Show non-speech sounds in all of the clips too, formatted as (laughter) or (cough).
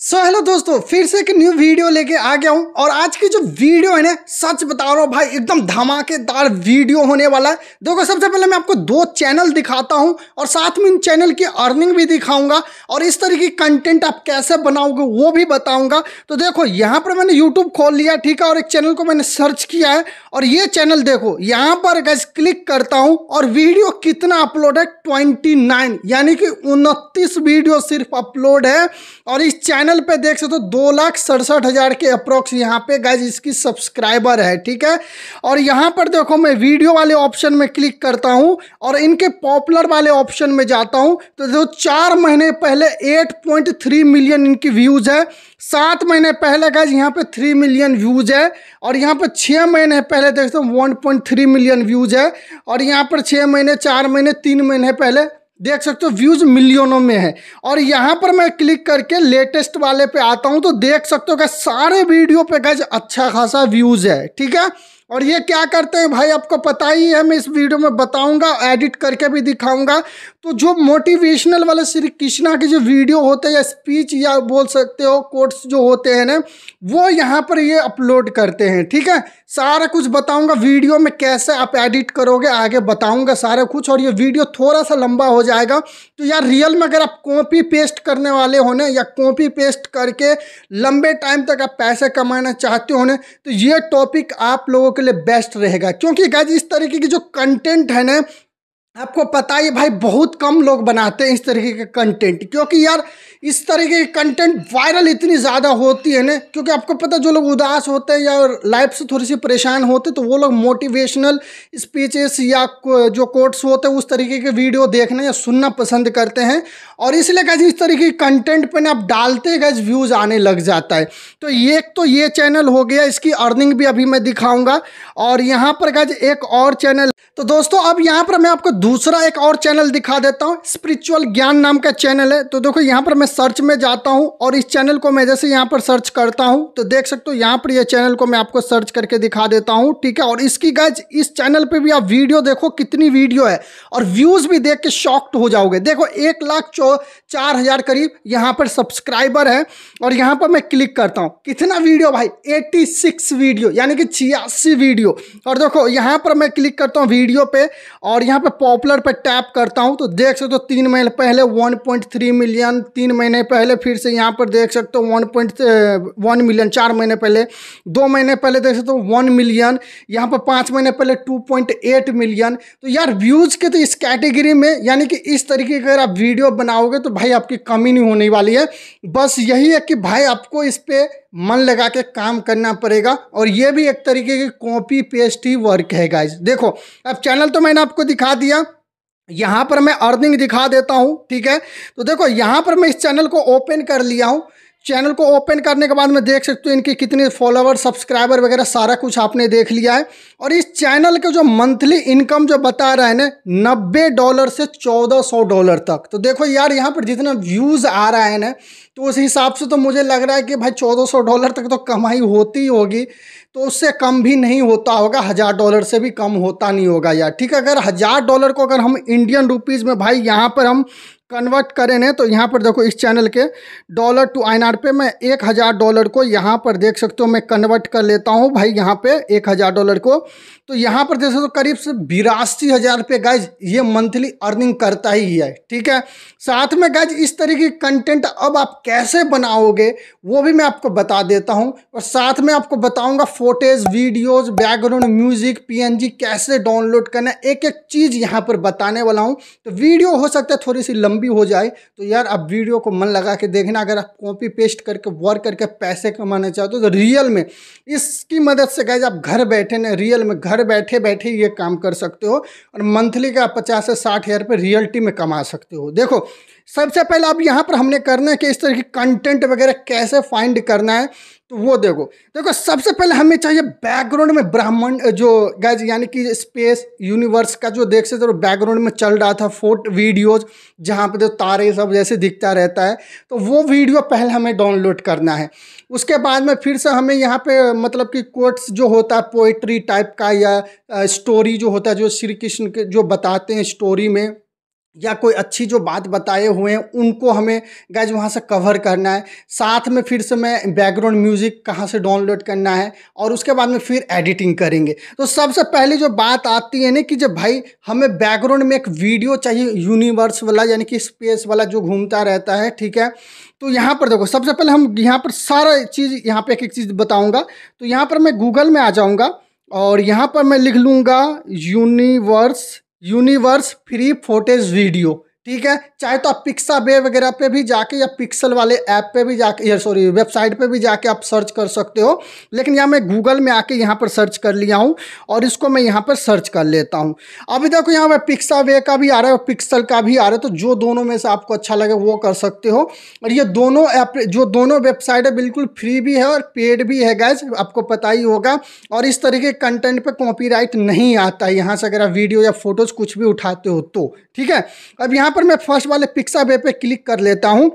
सो so, hello दोस्तों फिर से एक न्यू वीडियो लेके आ गया हूँ और आज की जो वीडियो है ना सच बता रहा हूँ भाई एकदम धमाकेदार वीडियो होने वाला है देखो सबसे पहले मैं आपको दो चैनल दिखाता हूँ और साथ में इन चैनल की अर्निंग भी दिखाऊंगा और इस तरह की कंटेंट आप कैसे बनाओगे वो भी बताऊंगा तो देखो यहाँ पर मैंने यूट्यूब खोल लिया ठीक है और एक चैनल को मैंने सर्च किया है और ये चैनल देखो यहाँ पर गज क्लिक करता हूँ और वीडियो कितना अपलोड है ट्वेंटी यानी कि उनतीस वीडियो सिर्फ अपलोड है और इस चैनल चैनल पे देख सकते हो दो लाख सड़सठ हज़ार के अप्रोक्स यहाँ पे गाइज इसकी सब्सक्राइबर है ठीक है और यहाँ पर देखो मैं वीडियो वाले ऑप्शन में क्लिक करता हूँ और इनके पॉपुलर वाले ऑप्शन में जाता हूँ तो देखो चार महीने पहले 8.3 मिलियन इनकी व्यूज़ है सात महीने पहले गाइज यहाँ पे थ्री मिलियन व्यूज़ है और यहाँ पर छः महीने पहले सकते हो वन मिलियन व्यूज़ है और यहाँ पर छः महीने चार महीने तीन महीने पहले देख सकते हो व्यूज मिलियनों में है और यहाँ पर मैं क्लिक करके लेटेस्ट वाले पे आता हूँ तो देख सकते हो क्या सारे वीडियो पे गज अच्छा खासा व्यूज है ठीक है और ये क्या करते हैं भाई आपको पता ही है मैं इस वीडियो में बताऊंगा एडिट करके भी दिखाऊंगा तो जो मोटिवेशनल वाले श्री कृष्णा के जो वीडियो होते हैं या स्पीच या बोल सकते हो कोर्ट्स जो होते हैं ना वो यहाँ पर ये अपलोड करते हैं ठीक है सारा कुछ बताऊंगा वीडियो में कैसे आप एडिट करोगे आगे बताऊंगा सारा कुछ और ये वीडियो थोड़ा सा लंबा हो जाएगा तो यार रियल में अगर आप कॉपी पेस्ट करने वाले हो ना या कॉपी पेस्ट करके लंबे टाइम तक आप पैसे कमाना चाहते हो ना तो ये टॉपिक आप लोगों के लिए बेस्ट रहेगा क्योंकि गाज इस तरीके की जो कंटेंट है ना आपको पता ही भाई बहुत कम लोग बनाते हैं इस तरीके के कंटेंट क्योंकि यार इस तरीके के कंटेंट वायरल इतनी ज़्यादा होती है ना क्योंकि आपको पता जो लोग उदास होते हैं या लाइफ से थोड़ी सी परेशान होते तो वो लोग मोटिवेशनल स्पीचेस या जो कोट्स होते हैं उस तरीके के वीडियो देखना या सुनना पसंद करते हैं और इसलिए गैज इस तरीके के कंटेंट पर ना आप डालते गैज व्यूज़ आने लग जाता है तो एक तो ये चैनल हो गया इसकी अर्निंग भी अभी मैं दिखाऊँगा और यहाँ पर गज एक और चैनल तो दोस्तों अब यहाँ पर मैं आपको दूसरा एक और चैनल दिखा देता हूँ स्पिरिचुअल ज्ञान नाम का चैनल है तो देखो यहाँ पर मैं सर्च में जाता हूँ और इस चैनल को मैं जैसे यहाँ पर सर्च करता हूँ तो देख सकते हो यहाँ पर यह चैनल को मैं आपको सर्च करके दिखा देता हूँ ठीक है और इसकी गज इस चैनल पर भी आप वीडियो देखो कितनी वीडियो है और व्यूज़ भी देख के शॉक्ट हो जाओगे देखो एक लाख चार हज़ार करीब यहाँ पर सब्सक्राइबर है और यहाँ पर मैं क्लिक करता हूँ कितना वीडियो भाई एट्टी सिक्स वीडियो यानी कि छियासी वीडियो और देखो यहाँ पर मैं क्लिक करता हूँ वीडियो पे और यहाँ पे पॉपुलर पर टैप करता हूँ तो देख सकते हो तीन महीने पहले 1.3 मिलियन तीन महीने पहले फिर से यहाँ पर देख सकते हो 1.1 मिलियन चार महीने पहले दो महीने पहले देख सकते हो 1 मिलियन यहाँ पर पाँच महीने पहले 2.8 मिलियन तो यार व्यूज़ के तो इस कैटेगरी में यानी कि इस तरीके की अगर आप वीडियो बनाओगे तो भाई आपकी कमी नहीं होने वाली है बस यही है कि भाई आपको इस पर मन लगा के काम करना पड़ेगा और ये भी एक तरीके की कॉपी पेस्ट ही वर्क है गाइज देखो अब चैनल तो मैंने आपको दिखा दिया यहाँ पर मैं अर्निंग दिखा देता हूँ ठीक है तो देखो यहाँ पर मैं इस चैनल को ओपन कर लिया हूँ चैनल को ओपन करने के बाद में देख सकते हो इनके कितने फॉलोवर सब्सक्राइबर वगैरह सारा कुछ आपने देख लिया है और इस चैनल के जो मंथली इनकम जो बता रहा है ना नब्बे डॉलर से चौदह सौ डॉलर तक तो देखो यार यहाँ पर जितना व्यूज़ आ रहा है ना तो उस हिसाब से तो मुझे लग रहा है कि भाई चौदह सौ डॉलर तक तो कमाई होती होगी तो उससे कम भी नहीं होता होगा हज़ार डॉलर से भी कम होता नहीं होगा यार ठीक है अगर हज़ार डॉलर को अगर हम इंडियन रुपीज़ में भाई यहाँ पर हम कन्वर्ट करें ना तो यहाँ पर देखो इस चैनल के डॉलर टू आई पे मैं एक हज़ार डॉलर को यहाँ पर देख सकते हो मैं कन्वर्ट कर लेता हूँ भाई यहाँ पे एक हज़ार डॉलर को तो यहाँ पर देख सकते हो करीब से बिरासी हज़ार रुपये गैज ये मंथली अर्निंग करता ही है ठीक है साथ में गैज इस तरह की कंटेंट अब आप कैसे बनाओगे वो भी मैं आपको बता देता हूँ और साथ में आपको बताऊँगा footage videos background music PNG कैसे डाउनलोड करना है एक एक चीज़ यहाँ पर बताने वाला हूँ तो वीडियो हो सकता है थोड़ी सी लंबी हो जाए तो यार आप वीडियो को मन लगा के देखना अगर आप कॉपी पेस्ट करके वर्क करके पैसे कमाना चाहते हो तो रियल में इसकी मदद से गए आप घर बैठे ना रियल में घर बैठे बैठे ये काम कर सकते हो और मंथली का पचास से साठ हज़ार रुपये रियल्टी में कमा सकते हो देखो सबसे पहले आप यहाँ पर हमने करना है कि इस तरह की कंटेंट वगैरह कैसे फाइंड करना है तो वो देखो देखो सबसे पहले हमें चाहिए बैकग्राउंड में ब्राह्मण जो गैज यानी कि स्पेस यूनिवर्स का जो देख सकते हो बैकग्राउंड में चल रहा था फोट वीडियोज जहाँ पे जो तारे सब जैसे दिखता रहता है तो वो वीडियो पहले हमें डाउनलोड करना है उसके बाद में फिर से हमें यहाँ पे मतलब कि कोट्स जो होता है पोइट्री टाइप का या स्टोरी जो होता है जो श्री कृष्ण के जो बताते हैं स्टोरी में या कोई अच्छी जो बात बताए हुए हैं उनको हमें गैज वहाँ से कवर करना है साथ में फिर से मैं बैकग्राउंड म्यूज़िक कहाँ से डाउनलोड करना है और उसके बाद में फिर एडिटिंग करेंगे तो सबसे पहले जो बात आती है ना कि जब भाई हमें बैकग्राउंड में एक वीडियो चाहिए यूनिवर्स वाला यानी कि स्पेस वाला जो घूमता रहता है ठीक है तो यहाँ पर देखो सबसे पहले हम यहाँ पर सारा चीज़ यहाँ पर एक एक चीज़ बताऊँगा तो यहाँ पर मैं गूगल में आ जाऊँगा और यहाँ पर मैं लिख लूँगा universe universe free footage video ठीक है चाहे तो आप पिक्सा बे वगैरह पे भी जाके या पिक्सल वाले ऐप पे भी जाके सॉरी वेबसाइट पे भी जाके आप सर्च कर सकते हो लेकिन यहाँ मैं गूगल में आके यहाँ पर सर्च कर लिया हूँ और इसको मैं यहाँ पर सर्च कर लेता हूँ अभी देखो यहाँ पर पिक्सा वे का भी आ रहा है और पिक्सल का भी आ रहा है तो जो दोनों में से आपको अच्छा लगे वो कर सकते हो और ये दोनों ऐप जो दोनों वेबसाइट है बिल्कुल फ्री भी है और पेड भी है गैस आपको पता ही होगा और इस तरीके के कंटेंट पर कॉपी नहीं आता है यहाँ से अगर आप वीडियो या फोटोज़ कुछ भी उठाते हो तो ठीक है अब यहाँ पर मैं फर्स्ट वाले पिक्सा वे पे क्लिक कर लेता हूँ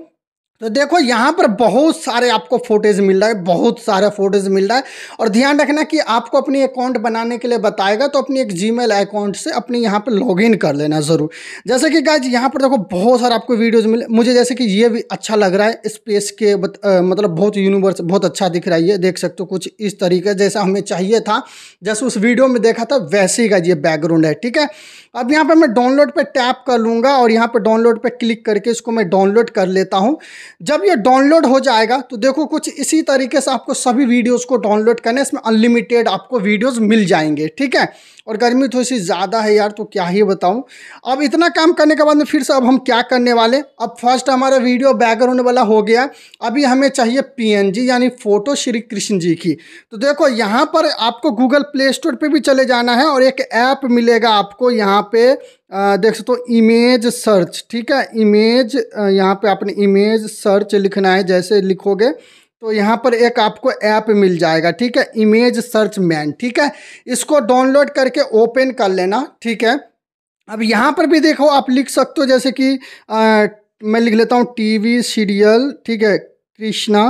तो देखो यहाँ पर बहुत सारे आपको फोटेज मिल रहा है बहुत सारे फोटेज मिल रहा है और ध्यान रखना कि आपको अपनी अकाउंट बनाने के लिए बताएगा तो अपनी एक जीमेल अकाउंट से अपने यहाँ पर लॉगिन कर लेना ज़रूर जैसे कि गाय यहाँ पर देखो बहुत सारा आपको वीडियोज़ मिले मुझे जैसे कि ये भी अच्छा लग रहा है स्पेस के बत, आ, मतलब बहुत यूनिवर्स बहुत अच्छा दिख रहा है ये देख सकते हो कुछ इस तरीके जैसा हमें चाहिए था जैसे उस वीडियो में देखा था वैसे ही गाइज ये बैकग्राउंड है ठीक है अब यहाँ पर मैं डाउनलोड पर टैप कर लूँगा और यहाँ पर डाउनलोड पर क्लिक करके इसको मैं डाउनलोड कर लेता हूँ जब ये डाउनलोड हो जाएगा तो देखो कुछ इसी तरीके से आपको सभी वीडियोस को डाउनलोड करने इसमें अनलिमिटेड आपको वीडियोस मिल जाएंगे ठीक है और गर्मी थोड़ी तो सी ज़्यादा है यार तो क्या ही बताऊँ अब इतना काम करने के बाद में फिर से अब हम क्या करने वाले अब फर्स्ट हमारा वीडियो बैकग्राउंड वाला हो गया अभी हमें चाहिए पीएनजी यानी फ़ोटो श्री कृष्ण जी की तो देखो यहाँ पर आपको गूगल प्ले स्टोर पर भी चले जाना है और एक ऐप मिलेगा आपको यहाँ पर देख सकते हो इमेज सर्च ठीक है इमेज यहाँ पर आपने इमेज सर्च लिखना है जैसे लिखोगे तो यहाँ पर एक आपको ऐप मिल जाएगा ठीक है इमेज सर्च मैन ठीक है इसको डाउनलोड करके ओपन कर लेना ठीक है अब यहाँ पर भी देखो आप लिख सकते हो जैसे कि आ, मैं लिख लेता हूँ टीवी सीरियल ठीक है कृष्णा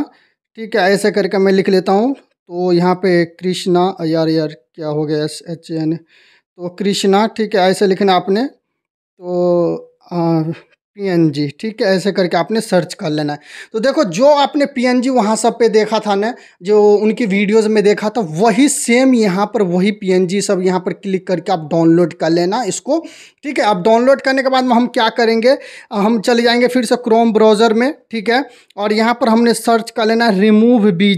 ठीक है ऐसे करके मैं लिख लेता हूँ तो यहाँ पे कृष्णा यार यार क्या हो गया एस एच एन तो कृष्णा ठीक है ऐसे लिखना आपने तो आ, पीएनजी ठीक है ऐसे करके आपने सर्च कर लेना है तो देखो जो आपने पीएनजी वहाँ सब पे देखा था ना जो उनकी वीडियोस में देखा था वही सेम यहाँ पर वही पीएनजी सब यहाँ पर क्लिक करके आप डाउनलोड कर लेना इसको ठीक है आप डाउनलोड करने के बाद में हम क्या करेंगे हम चले जाएंगे फिर से क्रोम ब्राउज़र में ठीक है और यहाँ पर हमने सर्च कर लेना रिमूव बी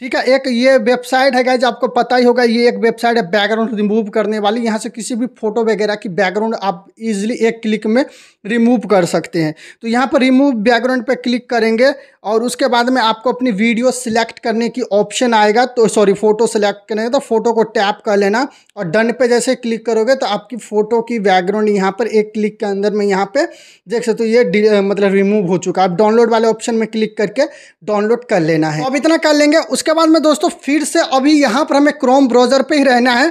ठीक है एक ये वेबसाइट है गाइज आपको पता ही होगा ये एक वेबसाइट है बैकग्राउंड रिमूव करने वाली यहाँ से किसी भी फोटो वगैरह की बैकग्राउंड आप इजीली एक क्लिक में रिमूव कर सकते हैं तो यहाँ पर रिमूव बैकग्राउंड पे क्लिक करेंगे और उसके बाद में आपको अपनी वीडियो सिलेक्ट करने की ऑप्शन आएगा तो सॉरी फोटो सिलेक्ट करने तो फोटो को टैप कर लेना और डन पे जैसे क्लिक करोगे तो आपकी फ़ोटो की बैकग्राउंड यहाँ पर एक क्लिक के अंदर में यहाँ पे देख सकते हो तो ये मतलब रिमूव हो चुका है आप डाउनलोड वाले ऑप्शन में क्लिक करके डाउनलोड कर लेना है अब इतना कर लेंगे उसके बाद में दोस्तों फिर से अभी यहाँ पर हमें क्रोम ब्राउज़र पर ही रहना है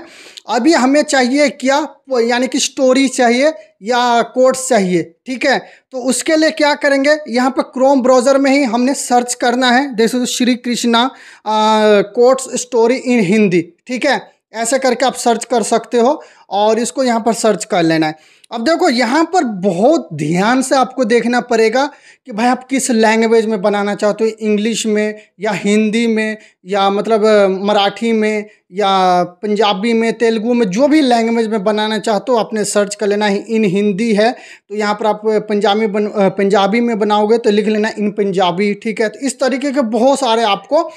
अभी हमें चाहिए क्या यानी कि स्टोरी चाहिए या कोड्स चाहिए ठीक है तो उसके लिए क्या करेंगे यहाँ पर क्रोम ब्राउज़र में ही हमने सर्च करना है जैसे तो Shri Krishna quotes story in Hindi ठीक है ऐसे करके आप सर्च कर सकते हो और इसको यहाँ पर सर्च कर लेना है अब देखो यहाँ पर बहुत ध्यान से आपको देखना पड़ेगा कि भाई आप किस लैंग्वेज में बनाना चाहते हो इंग्लिश में या हिंदी में या मतलब मराठी में या पंजाबी में तेलुगु में जो भी लैंग्वेज में बनाना चाहते हो आपने सर्च कर लेना इन हिंदी है तो यहाँ पर आप पंजाबी बन पंजाबी में बनाओगे तो लिख लेना इन पंजाबी ठीक है तो इस तरीके के बहुत सारे आपको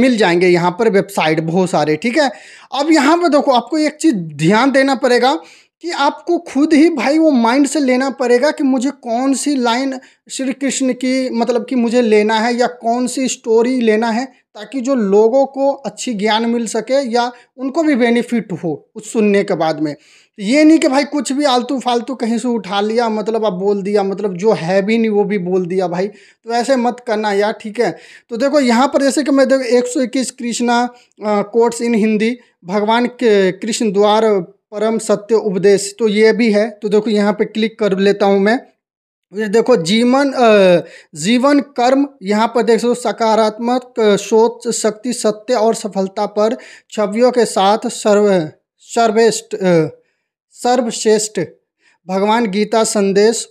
मिल जाएंगे यहाँ पर वेबसाइट बहुत सारे ठीक है अब यहाँ पर देखो आपको एक चीज़ ध्यान देना पड़ेगा कि आपको खुद ही भाई वो माइंड से लेना पड़ेगा कि मुझे कौन सी लाइन श्री कृष्ण की मतलब कि मुझे लेना है या कौन सी स्टोरी लेना है ताकि जो लोगों को अच्छी ज्ञान मिल सके या उनको भी बेनिफिट हो उस सुनने के बाद में ये नहीं कि भाई कुछ भी आलतू फालतू कहीं से उठा लिया मतलब आप बोल दिया मतलब जो है भी नहीं वो भी बोल दिया भाई तो ऐसे मत करना यार ठीक है तो देखो यहाँ पर जैसे कि मैं देखो एक सौ इक्कीस कृष्णा कोर्ट्स इन हिंदी भगवान के कृष्ण द्वार परम सत्य उपदेश तो ये भी है तो देखो यहाँ पे क्लिक कर लेता हूँ मैं देखो जीवन जीवन कर्म यहाँ पर देख सकते सकारात्मक सोच शक्ति सत्य और सफलता पर छवियों के साथ सर्व सर्वेष्ट सर्वश्रेष्ठ भगवान गीता संदेश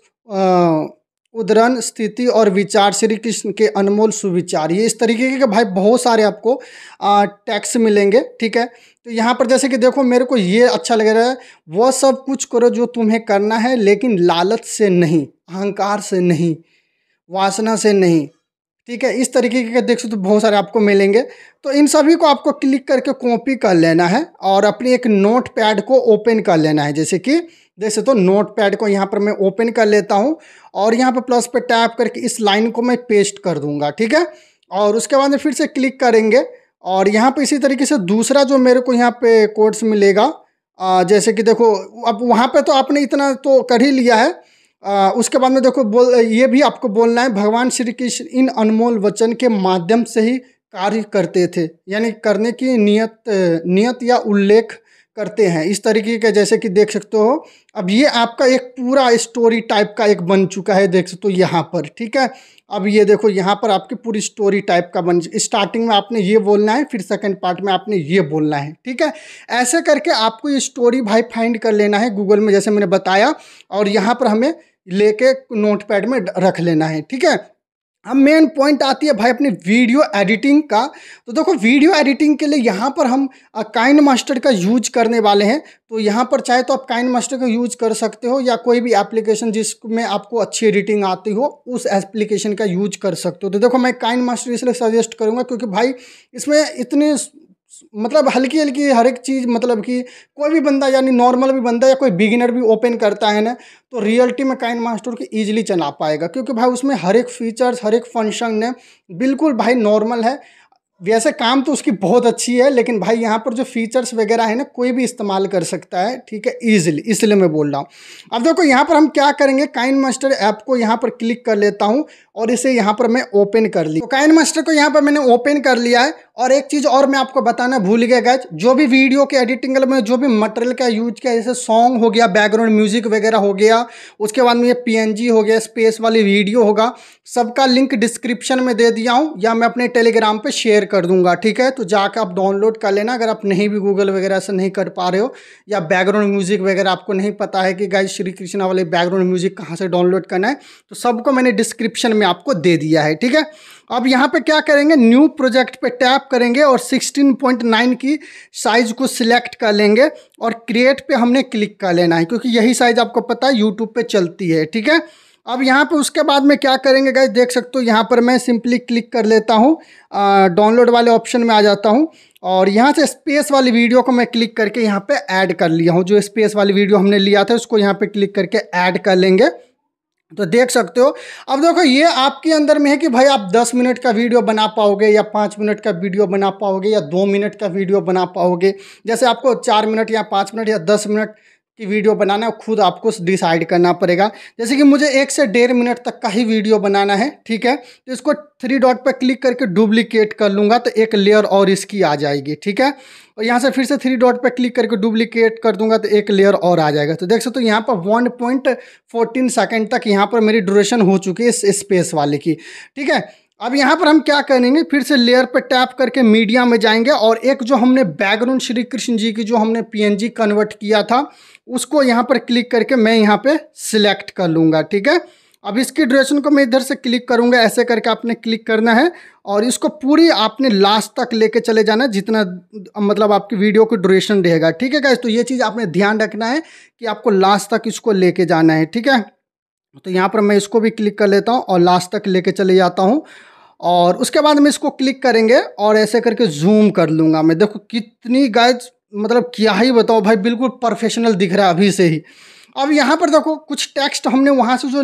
उदरन स्थिति और विचार श्री कृष्ण के अनमोल सुविचार ये इस तरीके के भाई बहुत सारे आपको टैक्स मिलेंगे ठीक है तो यहाँ पर जैसे कि देखो मेरे को ये अच्छा लग रहा है वह सब कुछ करो जो तुम्हें करना है लेकिन लालच से नहीं अहंकार से नहीं वासना से नहीं ठीक है इस तरीके के देख सकते तो बहुत सारे आपको मिलेंगे तो इन सभी को आपको क्लिक करके कॉपी कर लेना है और अपनी एक नोट पैड को ओपन कर लेना है जैसे कि जैसे तो नोट पैड को यहाँ पर मैं ओपन कर लेता हूँ और यहाँ पर प्लस पे टैप करके इस लाइन को मैं पेस्ट कर दूँगा ठीक है और उसके बाद में फिर से क्लिक करेंगे और यहाँ पर इसी तरीके से दूसरा जो मेरे को यहाँ पे कोर्स मिलेगा जैसे कि देखो अब वहाँ पर तो आपने इतना तो कर ही लिया है आ, उसके बाद में देखो बोल ये भी आपको बोलना है भगवान श्री कृष्ण इन अनमोल वचन के माध्यम से ही कार्य करते थे यानी करने की नियत नियत या उल्लेख करते हैं इस तरीके का जैसे कि देख सकते हो अब ये आपका एक पूरा स्टोरी टाइप का एक बन चुका है देख सकते हो यहाँ पर ठीक है अब ये देखो यहाँ पर आपकी पूरी स्टोरी टाइप का बन स्टार्टिंग में आपने ये बोलना है फिर सेकंड पार्ट में आपने ये बोलना है ठीक है ऐसे करके आपको ये स्टोरी भाई फाइंड कर लेना है गूगल में जैसे मैंने बताया और यहाँ पर हमें लेके नोट पैड में रख लेना है ठीक है अब मेन पॉइंट आती है भाई अपनी वीडियो एडिटिंग का तो देखो वीडियो एडिटिंग के लिए यहाँ पर हम काइन मास्टर का यूज करने वाले हैं तो यहाँ पर चाहे तो आप काइन मास्टर का यूज कर सकते हो या कोई भी एप्लीकेशन जिसमें आपको अच्छी एडिटिंग आती हो उस एप्लीकेशन का यूज कर सकते हो तो देखो मैं काइन मास्टर इसलिए सजेस्ट करूँगा क्योंकि भाई इसमें इतने मतलब हल्की हल्की हर एक चीज़ मतलब कि कोई भी बंदा यानी नॉर्मल भी बंदा या कोई बिगिनर भी ओपन करता है ना तो रियलिटी में काइन मास्टर को ईजिली चला पाएगा क्योंकि भाई उसमें हर एक फीचर्स हर एक फंक्शन ने बिल्कुल भाई नॉर्मल है वैसे काम तो उसकी बहुत अच्छी है लेकिन भाई यहाँ पर जो फीचर्स वगैरह है ना कोई भी इस्तेमाल कर सकता है ठीक है ईजिली इसलिए मैं बोल रहा हूँ अब देखो यहाँ पर हम क्या करेंगे काइन मास्टर ऐप को यहाँ पर क्लिक कर लेता हूँ और इसे यहाँ पर मैं ओपन कर ली तो काइन मास्टर को यहाँ पर मैंने ओपन कर लिया है और एक चीज़ और मैं आपको बताना भूल गया गैज जो भी वीडियो के एडिटिंग में जो भी मटेरियल का यूज किया जैसे सॉन्ग हो गया बैकग्राउंड म्यूजिक वगैरह हो गया उसके बाद में ये पीएनजी हो गया स्पेस वाली वीडियो होगा सबका लिंक डिस्क्रिप्शन में दे दिया हूँ या मैं अपने टेलीग्राम पर शेयर कर दूंगा ठीक है तो जाकर आप डाउनलोड कर लेना अगर आप नहीं भी गूगल वगैरह से नहीं कर पा रहे हो या बैकग्राउंड म्यूजिक वगैरह आपको नहीं पता है कि गैज श्री कृष्णा वाले बैकग्राउंड म्यूजिक कहाँ से डाउनलोड करना है तो सबको मैंने डिस्क्रिप्शन में आपको दे दिया है ठीक है अब यहाँ पर क्या करेंगे न्यू प्रोजेक्ट पर टैप करेंगे और 16.9 की साइज़ को सिलेक्ट कर लेंगे और क्रिएट पे हमने क्लिक कर लेना है क्योंकि यही साइज़ आपको पता है यूट्यूब पे चलती है ठीक है अब यहाँ पे उसके बाद में क्या करेंगे गाइज देख सकते हो यहाँ पर मैं सिंपली क्लिक कर लेता हूँ डाउनलोड वाले ऑप्शन में आ जाता हूँ और यहाँ से स्पेस वाली वीडियो को मैं क्लिक करके यहाँ पर ऐड कर लिया हूँ जो स्पेस वाली वीडियो हमने लिया था उसको यहाँ पर क्लिक करके ऐड कर लेंगे तो देख सकते हो अब देखो ये आपके अंदर में है कि भाई आप 10 मिनट का वीडियो बना पाओगे या 5 मिनट का वीडियो बना पाओगे या 2 मिनट का वीडियो बना पाओगे जैसे आपको 4 मिनट या 5 मिनट या 10 मिनट कि वीडियो बनाना है खुद आपको डिसाइड करना पड़ेगा जैसे कि मुझे एक से डेढ़ मिनट तक का ही वीडियो बनाना है ठीक है तो इसको थ्री डॉट पर क्लिक करके डुप्लीकेट कर लूँगा तो एक लेयर और इसकी आ जाएगी ठीक है और यहाँ से फिर से थ्री डॉट पर क्लिक करके डुप्लीकेट कर दूंगा तो एक लेयर और आ जाएगा तो देख सकते हो तो यहाँ पर वन पॉइंट फोर्टीन सेकेंड तक यहाँ पर मेरी ड्यूरेशन हो चुकी है इस स्पेस वाले की ठीक है अब यहाँ पर हम क्या करेंगे फिर से लेयर पर टैप करके मीडिया में जाएंगे और एक जो हमने बैकग्राउंड श्री कृष्ण जी की जो हमने जी कन्वर्ट किया था उसको यहाँ पर क्लिक करके मैं यहाँ पे सिलेक्ट कर लूँगा ठीक है अब इसकी ड्यूरेशन को मैं इधर से क्लिक करूँगा ऐसे करके आपने क्लिक करना है और इसको पूरी आपने लास्ट तक लेके चले जाना है जितना मतलब आपकी वीडियो की ड्यूरेशन रहेगा ठीक है गैस तो ये चीज़ आपने ध्यान रखना है कि आपको लास्ट तक इसको लेके जाना है ठीक है तो यहाँ पर मैं इसको भी क्लिक कर लेता हूँ और लास्ट तक ले चले जाता हूँ और उसके बाद में इसको क्लिक करेंगे और ऐसे करके जूम कर लूँगा मैं देखो कितनी गैज मतलब क्या ही बताओ भाई बिल्कुल प्रोफेशनल दिख रहा है अभी से ही अब यहाँ पर देखो कुछ टेक्स्ट हमने वहाँ से जो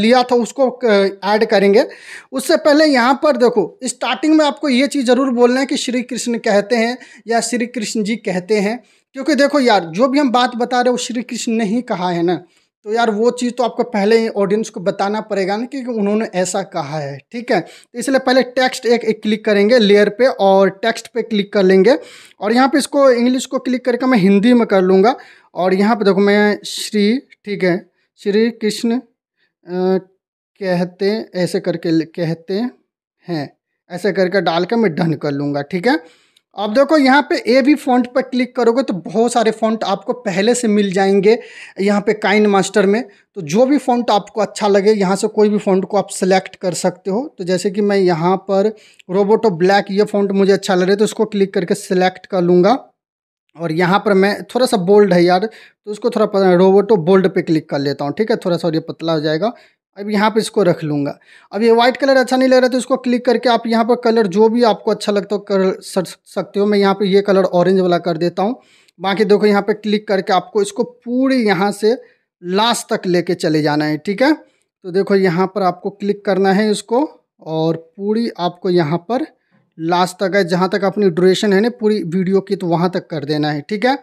लिया था उसको ऐड करेंगे उससे पहले यहाँ पर देखो स्टार्टिंग में आपको ये चीज़ ज़रूर बोलना है कि श्री कृष्ण कहते हैं या श्री कृष्ण जी कहते हैं क्योंकि देखो यार जो भी हम बात बता रहे हो श्री कृष्ण ने ही कहा है ना तो यार वो चीज़ तो आपको पहले ही ऑडियंस को बताना पड़ेगा ना कि उन्होंने ऐसा कहा है ठीक है तो इसलिए पहले टेक्स्ट एक एक क्लिक करेंगे लेयर पे और टेक्स्ट पे क्लिक कर लेंगे और यहाँ पे इसको इंग्लिश को क्लिक करके मैं हिंदी में कर लूँगा और यहाँ पे देखो मैं श्री ठीक है श्री कृष्ण कहते ऐसे करके कहते हैं ऐसे करके डाल के मैं डन कर लूँगा ठीक है अब देखो यहाँ पे ए भी फॉन्ट पर क्लिक करोगे तो बहुत सारे फॉन्ट आपको पहले से मिल जाएंगे यहाँ पे काइन मास्टर में तो जो भी फॉन्ट आपको अच्छा लगे यहाँ से कोई भी फॉन्ट को आप सेलेक्ट कर सकते हो तो जैसे कि मैं यहाँ पर रोबोटो ब्लैक ये फॉन्ट मुझे अच्छा लग रहा है तो इसको क्लिक करके सेलेक्ट कर लूँगा और यहाँ पर मैं थोड़ा सा बोल्ड है यार तो उसको थोड़ा रोबोटो बोल्ड पर क्लिक कर लेता हूँ ठीक है थोड़ा सा और ये पतला हो जाएगा अब यहाँ पे इसको रख लूँगा अब ये वाइट कलर अच्छा नहीं लग रहा तो इसको क्लिक करके आप यहाँ पर कलर जो भी आपको अच्छा लगता हो कर सकते हो मैं यहाँ पे ये कलर ऑरेंज वाला कर देता हूँ बाकी देखो यहाँ पे क्लिक करके आपको इसको पूरी यहाँ से लास्ट तक लेके चले जाना है ठीक है तो देखो यहाँ पर आपको क्लिक करना है इसको और पूरी आपको यहाँ पर लास्ट तक है जहाँ तक अपनी ड्यूरेशन है ना पूरी वीडियो की तो वहाँ तक कर देना है ठीक है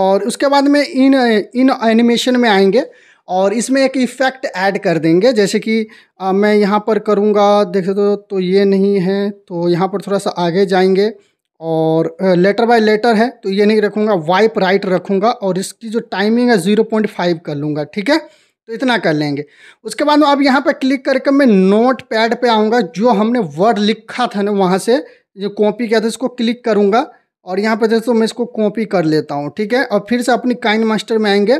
और उसके बाद में इन इन एनिमेशन में आएंगे और इसमें एक इफ़ेक्ट ऐड कर देंगे जैसे कि आ, मैं यहाँ पर करूँगा देखे तो तो ये नहीं है तो यहाँ पर थोड़ा सा आगे जाएंगे और लेटर बाय लेटर है तो ये नहीं रखूँगा वाइप राइट रखूँगा और इसकी जो टाइमिंग है ज़ीरो पॉइंट फाइव कर लूँगा ठीक है तो इतना कर लेंगे उसके बाद अब यहाँ पर क्लिक करके मैं नोट पैड पर आऊँगा जो हमने वर्ड लिखा था ना वहाँ से जो कॉपी किया था इसको क्लिक करूँगा और यहाँ पर जैसे तो मैं इसको कॉपी कर लेता हूँ ठीक है और फिर से अपनी काइन मास्टर में आएंगे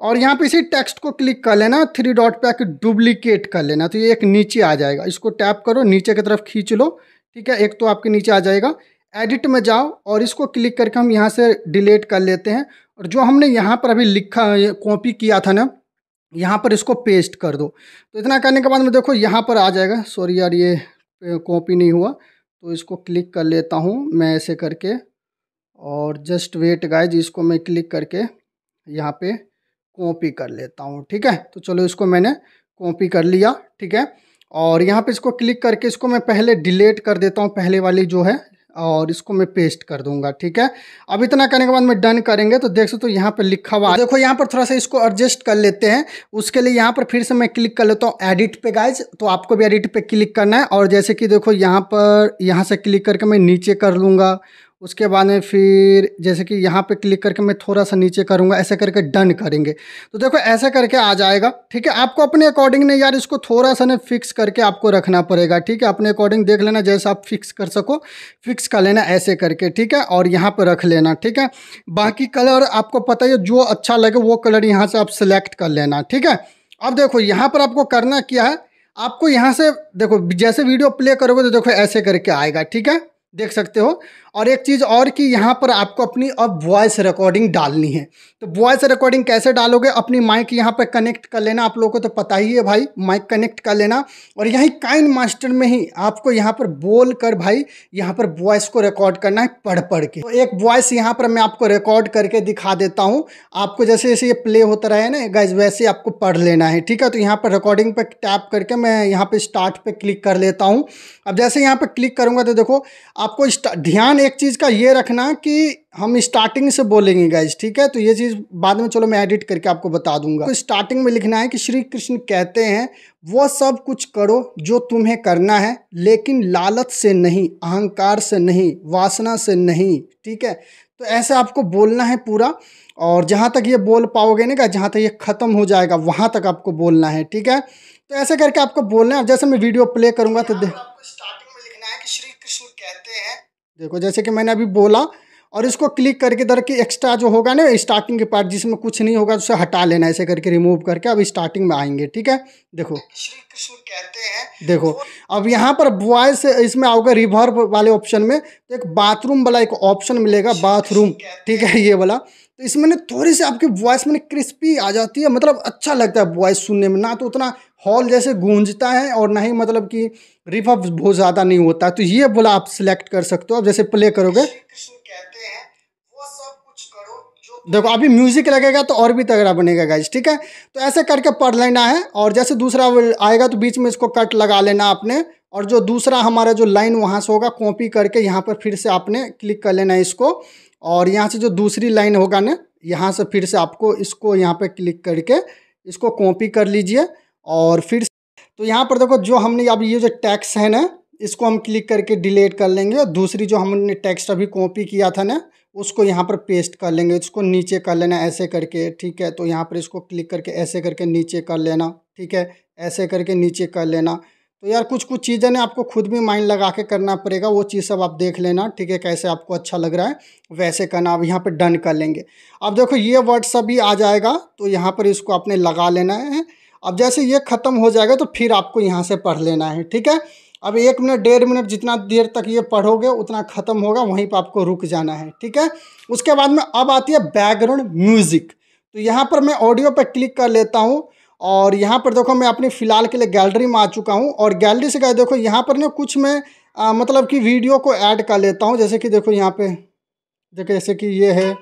और यहाँ पे इसी टेक्स्ट को क्लिक कर लेना थ्री डॉट पे आके डुप्लीकेट कर लेना तो ये एक नीचे आ जाएगा इसको टैप करो नीचे की तरफ खींच लो ठीक है एक तो आपके नीचे आ जाएगा एडिट में जाओ और इसको क्लिक करके हम यहाँ से डिलीट कर लेते हैं और जो हमने यहाँ पर अभी लिखा कॉपी किया था ना यहाँ पर इसको पेस्ट कर दो तो इतना करने के बाद में देखो यहाँ पर आ जाएगा सॉरी यार ये कॉपी नहीं हुआ तो इसको क्लिक कर लेता हूँ मैं ऐसे करके और जस्ट वेट गाइज इसको मैं क्लिक करके यहाँ पर कॉपी कर लेता हूँ ठीक है तो चलो इसको मैंने कॉपी कर लिया ठीक है और यहाँ पे इसको क्लिक करके इसको मैं पहले डिलीट कर देता हूँ पहले वाली जो है और इसको मैं पेस्ट कर दूंगा ठीक है अब इतना करने के बाद मैं डन करेंगे तो देख सकते हो यहाँ पर लिखा हुआ देखो यहाँ पर थोड़ा सा इसको एडजस्ट कर लेते हैं उसके लिए यहाँ पर फिर से मैं क्लिक कर लेता हूँ एडिट पे गाइज तो आपको भी एडिट पे क्लिक करना है और जैसे कि देखो यहाँ पर यहाँ से क्लिक करके मैं नीचे कर लूँगा उसके बाद में फिर जैसे कि यहाँ पे क्लिक करके मैं थोड़ा सा नीचे करूँगा ऐसे करके डन करेंगे तो देखो ऐसे करके आ जाएगा ठीक है आपको अपने अकॉर्डिंग ने यार इसको थोड़ा सा ना फिक्स करके आपको रखना पड़ेगा ठीक है अपने अकॉर्डिंग देख लेना जैसे आप फिक्स कर सको फिक्स कर लेना ऐसे करके ठीक है और यहाँ पर रख लेना ठीक है बाकी कलर आपको पता ही जो अच्छा लगे वो कलर यहाँ से आप सेलेक्ट कर लेना ठीक है अब देखो यहाँ पर आपको करना क्या है आपको यहाँ से देखो जैसे वीडियो प्ले करोगे तो देखो ऐसे करके आएगा ठीक है देख सकते हो और एक चीज़ और कि यहाँ पर आपको अपनी अब वॉइस रिकॉर्डिंग डालनी है तो वॉइस रिकॉर्डिंग कैसे डालोगे अपनी माइक यहाँ पर कनेक्ट कर लेना आप लोगों को तो पता ही है भाई माइक कनेक्ट कर लेना और यहीं काइन मास्टर में ही आपको यहाँ पर बोल कर भाई यहाँ पर वॉइस को रिकॉर्ड करना है पढ़ पढ़ के तो एक वॉइस यहाँ पर मैं आपको रिकॉर्ड करके दिखा देता हूँ आपको जैसे जैसे ये प्ले होता रहे ना गैस वैसे आपको पढ़ लेना है ठीक है तो यहाँ पर रिकॉर्डिंग पर टैप करके मैं यहाँ पर स्टार्ट पर क्लिक कर लेता हूँ अब जैसे यहाँ पर क्लिक करूँगा तो देखो आपको ध्यान एक चीज़ का ये रखना कि हम स्टार्टिंग से बोलेंगे गाइज ठीक है तो ये चीज़ बाद में चलो मैं एडिट करके आपको बता दूंगा तो स्टार्टिंग में लिखना है कि श्री कृष्ण कहते हैं वो सब कुछ करो जो तुम्हें करना है लेकिन लालच से नहीं अहंकार से नहीं वासना से नहीं ठीक है तो ऐसे आपको बोलना है पूरा और जहाँ तक ये बोल पाओगे ना जहाँ तक ये ख़त्म हो जाएगा वहाँ तक आपको बोलना है ठीक है तो ऐसे करके आपको बोलना है जैसे मैं वीडियो प्ले करूँगा तो कि श्री कृष्ण कहते हैं देखो जैसे कि मैंने अभी बोला और इसको क्लिक करके इधर की एक्स्ट्रा जो होगा ना स्टार्टिंग के पार्ट जिसमें कुछ नहीं होगा उसे हटा लेना ऐसे करके रिमूव करके अब स्टार्टिंग में आएंगे ठीक है देखो श्री कहते हैं देखो अब यहाँ पर वॉयस इसमें आओगे रिवर्ब वाले ऑप्शन में तो एक बाथरूम वाला एक ऑप्शन मिलेगा बाथरूम ठीक है ये वाला तो इसमें ना थोड़ी सी आपकी वॉइस में क्रिस्पी आ जाती है मतलब अच्छा लगता है वॉइस सुनने में ना तो उतना हॉल जैसे गूंजता है और ना ही मतलब कि रिफअप बहुत ज़्यादा नहीं होता है तो ये बोला आप सिलेक्ट कर सकते हो आप जैसे प्ले करोगे देखो अभी म्यूजिक लगेगा तो और भी तगड़ा बनेगा गाइज ठीक है तो ऐसे करके पढ़ लेना है और जैसे दूसरा आएगा तो बीच में इसको कट लगा लेना आपने और जो दूसरा हमारा जो लाइन वहाँ से होगा कॉपी करके यहाँ पर फिर से आपने क्लिक कर लेना है इसको और यहाँ से जो दूसरी लाइन होगा ना यहाँ से फिर से आपको इसको यहाँ पर क्लिक करके इसको कॉपी कर लीजिए और फिर तो यहाँ पर देखो जो हमने अब ये जो टैक्स है ना इसको हम क्लिक करके डिलीट कर लेंगे और दूसरी जो हमने टेक्स्ट अभी कॉपी किया था ना उसको यहाँ पर पेस्ट कर लेंगे इसको नीचे कर लेना ऐसे करके ठीक है तो यहाँ पर इसको क्लिक करके ऐसे करके नीचे कर लेना ठीक है ऐसे करके नीचे कर लेना तो यार कुछ कुछ चीज़ें ने आपको खुद भी माइंड लगा के करना पड़ेगा वो चीज़ सब आप देख लेना ठीक है कैसे आपको अच्छा लग रहा है वैसे करना आप यहाँ पर डन कर लेंगे अब देखो ये वर्ड सब भी आ जाएगा तो यहाँ पर इसको आपने लगा लेना है अब जैसे ये ख़त्म हो जाएगा तो फिर आपको यहाँ से पढ़ लेना है ठीक है अब एक मिनट डेढ़ मिनट जितना देर तक ये पढ़ोगे उतना ख़त्म होगा वहीं पर आपको रुक जाना है ठीक है उसके बाद में अब आती है बैकग्राउंड म्यूज़िक तो यहाँ पर मैं ऑडियो पर क्लिक कर लेता हूँ और यहाँ पर देखो मैं अपनी फ़िलहाल के लिए गैलरी में आ चुका हूँ और गैलरी से गए देखो यहाँ पर ना कुछ मैं आ, मतलब कि वीडियो को ऐड कर लेता हूँ जैसे कि देखो यहाँ पे देखो जैसे कि ये है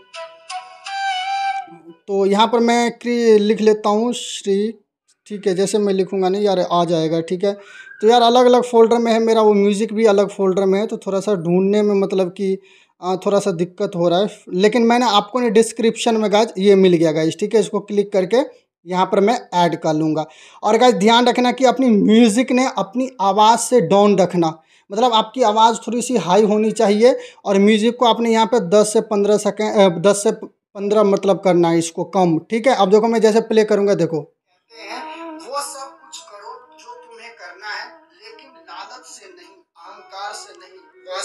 तो यहाँ पर मैं लिख लेता हूँ श्री ठीक है जैसे मैं लिखूँगा नहीं यार आ जाएगा ठीक है तो यार अलग अलग फोल्डर में है मेरा वो म्यूज़िक भी अलग फोल्डर में है तो थोड़ा सा ढूंढने में मतलब कि थोड़ा सा दिक्कत हो रहा है लेकिन मैंने आपको ने डिस्क्रिप्शन में गाज ये मिल गया गाइज ठीक है इसको क्लिक करके यहाँ पर मैं ऐड कर लूँगा और गाइज ध्यान रखना कि अपनी म्यूज़िक ने अपनी आवाज़ से डाउन रखना मतलब आपकी आवाज़ थोड़ी सी हाई होनी चाहिए और म्यूज़िक को आपने यहाँ पे 10 से 15 सेकेंड 10 से 15 मतलब करना है इसको कम ठीक है अब देखो मैं जैसे प्ले करूँगा देखो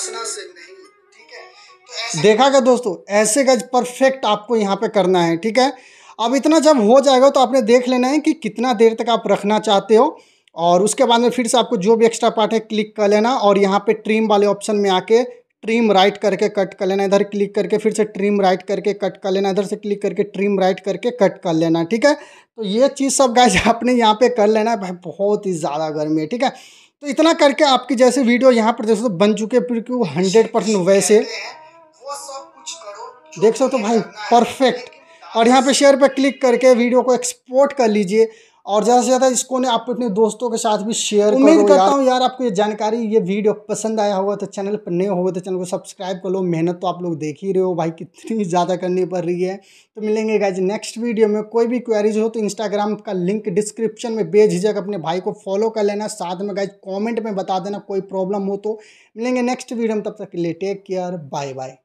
से नहीं ठीक है तो देखा गया दोस्तों ऐसे गज परफेक्ट आपको यहाँ पे करना है ठीक है अब इतना जब हो जाएगा तो आपने देख लेना है कि कितना देर तक आप रखना चाहते हो और उसके बाद में फिर से आपको जो भी एक्स्ट्रा पार्ट है क्लिक कर लेना और यहाँ पे ट्रिम वाले ऑप्शन में आके ट्रिम राइट करके कट कर लेना इधर क्लिक करके फिर से ट्रिम राइट करके कट कर लेना इधर से क्लिक करके ट्रिम राइट करके कट कर लेना ठीक है तो ये चीज़ सब गाइज (laughs) आपने यहाँ पे कर लेना है भाई बहुत ही ज़्यादा गर्मी है ठीक है तो इतना करके आपकी जैसे वीडियो यहाँ पर जैसे तो बन चुके क्यों हंड्रेड परसेंट वैसे देख सकते हो तो भाई परफेक्ट और यहाँ पे शेयर पे क्लिक करके वीडियो को एक्सपोर्ट कर लीजिए और ज़्यादा से ज़्यादा इसको ने आप अपने दोस्तों के साथ भी शेयर उम्मीद करता हूँ यार आपको ये जानकारी ये वीडियो पसंद आया होगा तो चैनल पर नए होगा तो चैनल को सब्सक्राइब कर लो मेहनत तो आप लोग देख ही रहे हो भाई कितनी (laughs) ज़्यादा करनी पड़ रही है तो मिलेंगे गाइज नेक्स्ट वीडियो में कोई भी क्वेरीज हो तो इंस्टाग्राम का लिंक डिस्क्रिप्शन में बेझिझक अपने भाई को फॉलो कर लेना साथ में गाइज कॉमेंट में बता देना कोई प्रॉब्लम हो तो मिलेंगे नेक्स्ट वीडियो में तब तक ले टेक केयर बाय बाय